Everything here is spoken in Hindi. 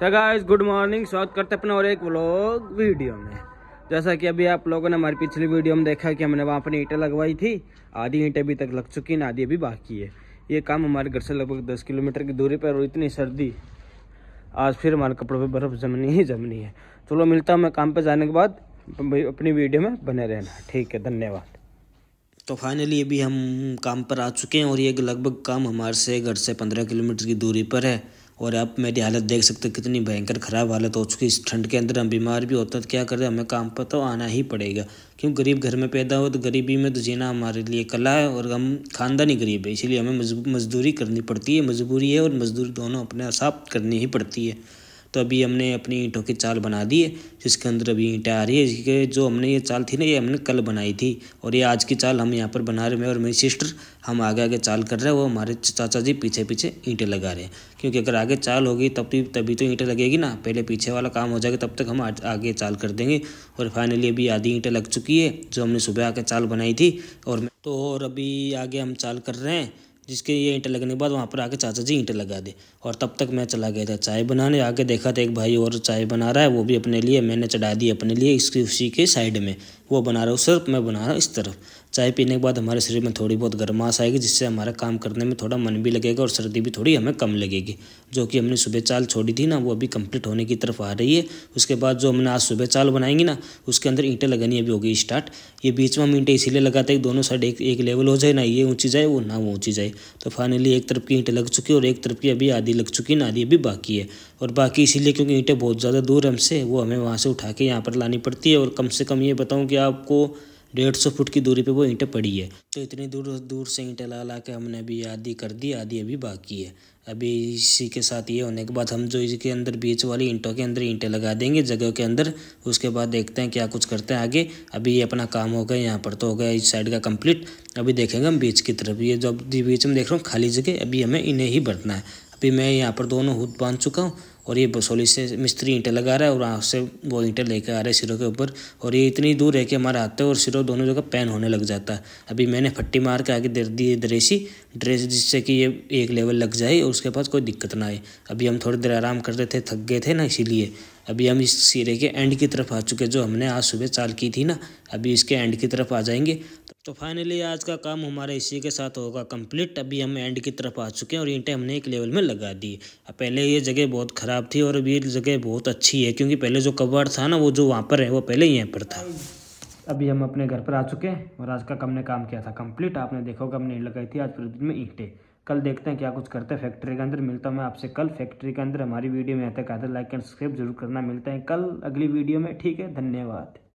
तो गाइस गुड मॉर्निंग स्वागत करते अपने और एक व्लॉग वीडियो में जैसा कि अभी आप लोगों ने हमारी पिछली वीडियो में देखा कि हमने वहाँ पर ईंटें लगवाई थी आधी ईंटें अभी तक लग चुकी हैं आधी अभी बाकी है ये काम हमारे घर से लगभग दस किलोमीटर की दूरी पर और इतनी सर्दी आज फिर हमारे कपड़ों पर बर्फ़ जमनी ही जमनी है चलो मिलता हूँ मैं काम पर जाने के बाद अपनी वीडियो में बने रहना ठीक है धन्यवाद तो फाइनली अभी हम काम पर आ चुके हैं और ये लगभग काम हमारे से घर से पंद्रह किलोमीटर की दूरी पर है और आप मेरी हालत देख सकते हो कितनी भयंकर ख़राब हालत हो चुकी है इस ठंड के अंदर हम बीमार भी होते हैं तो क्या करें हमें काम पर तो आना ही पड़ेगा क्यों गरीब घर में पैदा हो तो गरीबी में तो जीना हमारे लिए कला है और हम खानदानी गरीब है इसीलिए हमें मजदूरी करनी पड़ती है मजबूरी है और मजदूरी दोनों अपने साफ करनी ही पड़ती है तो अभी हमने अपनी ईंटों की चाल बना दी है जिसके अंदर अभी ईंटें आ रही है इसके जो हमने ये चाल थी ना ये हमने कल बनाई थी और ये आज की चाल हम यहाँ पर बना रहे हैं और मेरी सिस्टर हम आगे आगे चाल कर रहे हैं वो हमारे चाचा जी पीछे पीछे ईंटें लगा रहे हैं क्योंकि अगर आगे चाल होगी तब भी तभी तो ईंटें लगेगी ना पहले पीछे वाला काम हो जाएगा तब तक हम आगे चाल कर देंगे और फाइनली अभी आधी ईंटें लग चुकी है जो हमने सुबह आके चाल बनाई थी और तो और अभी आगे हम चाल कर रहे हैं जिसके ये ईंट लगने के बाद वहाँ पर आके चाचा जी ईंट लगा दे और तब तक मैं चला गया था चाय बनाने आके देखा था तो एक भाई और चाय बना रहा है वो भी अपने लिए मैंने चढ़ा दी अपने लिए इसकी उसी के साइड में वो बना रहा हूँ सिर्फ मैं बना रहा हूँ इस तरफ चाय पीने के बाद हमारे शरीर में थोड़ी बहुत गर्माश आएगी जिससे हमारा काम करने में थोड़ा मन भी लगेगा और सर्दी भी थोड़ी हमें कम लगेगी जो कि हमने सुबह चाल छोड़ी थी ना वो अभी कंप्लीट होने की तरफ आ रही है उसके बाद जो हमने आज सुबह चाल बनाएंगी ना उसके अंदर ईंटें लगानी अभी होगी स्टार्ट ये बीच में हम ईंटें इसीलिए लगाते हैं दोनों साइड एक एक लेवल हो जाए ना ये ऊँची जाए वो ना वो ऊँची जाए तो फाइनली एक तरफ की ईंटें लग चुकी और एक तरफ की अभी आधी लग चुकी ना आधी अभी बाकी है और बाकी इसीलिए क्योंकि ईंटें बहुत ज़्यादा दूर हमसे वो हमें वहाँ से उठा के यहाँ पर लानी पड़ती है और कम से कम ये बताऊँ कि आपको डेढ़ सौ फुट की दूरी पे वो ईंटें पड़ी है तो इतनी दूर दूर से ईंटें ला ला के हमने अभी आधी कर दी आधी अभी बाकी है अभी इसी के साथ ये होने के बाद हम जो इसके अंदर बीच वाली ईंटों के अंदर ईंटें लगा देंगे जगह के अंदर उसके बाद देखते हैं क्या कुछ करते हैं आगे अभी ये अपना काम हो गया यहाँ पर तो हो गया इस साइड का कंप्लीट अभी देखेंगे हम बीच की तरफ ये जो बीच में देख रहा हूँ खाली जगह अभी हमें इन्हें ही बरतना है अभी मैं यहाँ पर दोनों हुद बांध चुका हूँ और ये बसोली से मिस्त्री ईंटें लगा रहा है और वहाँ से वो ईंटें लेकर आ रहे हैं सिरों के ऊपर और ये इतनी दूर है कि हमारा हैं और सिरों दोनों जगह पैन होने लग जाता है अभी मैंने फट्टी मार के आगे दे दी है ड्रेसी ड्रेस जिससे कि ये एक लेवल लग जाए और उसके पास कोई दिक्कत ना आए अभी हम थोड़ी देर आराम करते थे थक गए थे ना इसीलिए अभी हम इस सिरे के एंड की तरफ आ चुके जो हमने आज सुबह चाल की थी ना अभी इसके एंड की तरफ आ जाएंगे तो फाइनली आज का काम हमारा इसी के साथ होगा कंप्लीट अभी हम एंड की तरफ आ चुके हैं और ईंटें हमने एक लेवल में लगा दी अब पहले ये जगह बहुत ख़राब थी और अभी जगह बहुत अच्छी है क्योंकि पहले जो कबाड़ था ना वो जो वहाँ पर है वो पहले यहाँ पर था अभी हम अपने घर पर आ चुके हैं और आज का कम ने काम किया था कम्प्लीट आपने देखा होगा हमने लगाई थी आज पूरे दिन में ईंटें कल देखते हैं क्या कुछ करते हैं फैक्ट्री के अंदर मिलता हूँ मैं आपसे कल फैक्ट्री के अंदर हमारी वीडियो में आता है लाइक एंड सब्सक्राइब जरूर करना मिलता है कल अगली वीडियो में ठीक है धन्यवाद